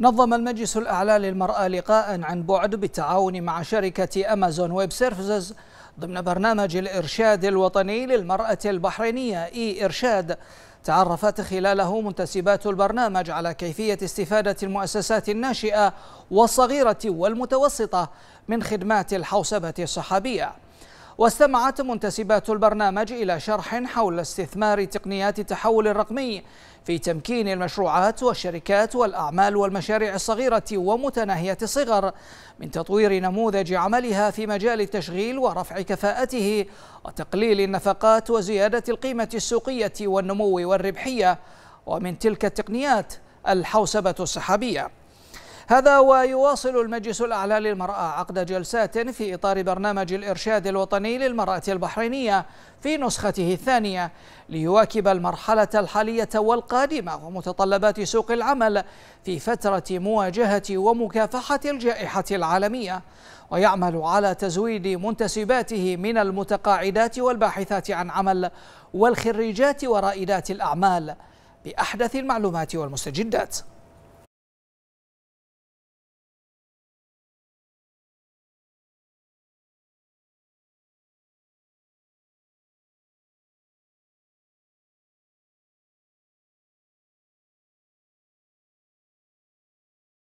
نظم المجلس الأعلى للمرأة لقاء عن بعد بالتعاون مع شركة أمازون ويب سيرفيسز ضمن برنامج الإرشاد الوطني للمرأة البحرينية إي إرشاد تعرفت خلاله منتسبات البرنامج على كيفية استفادة المؤسسات الناشئة والصغيرة والمتوسطة من خدمات الحوسبة الصحابية واستمعت منتسبات البرنامج إلى شرح حول استثمار تقنيات التحول الرقمي في تمكين المشروعات والشركات والأعمال والمشاريع الصغيرة ومتناهية الصغر من تطوير نموذج عملها في مجال التشغيل ورفع كفاءته وتقليل النفقات وزيادة القيمة السوقية والنمو والربحية ومن تلك التقنيات الحوسبة السحابية هذا ويواصل المجلس الأعلى للمرأة عقد جلسات في إطار برنامج الإرشاد الوطني للمرأة البحرينية في نسخته الثانية ليواكب المرحلة الحالية والقادمة ومتطلبات سوق العمل في فترة مواجهة ومكافحة الجائحة العالمية ويعمل على تزويد منتسباته من المتقاعدات والباحثات عن عمل والخريجات ورائدات الأعمال بأحدث المعلومات والمستجدات